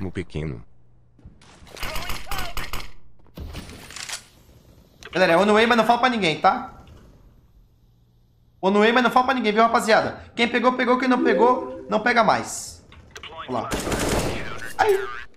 No pequeno. Galera, é on way, mas não fala pra ninguém, tá? On way, mas não fala pra ninguém, viu, rapaziada? Quem pegou, pegou. Quem não pegou, não pega mais. Vamos lá. Ai!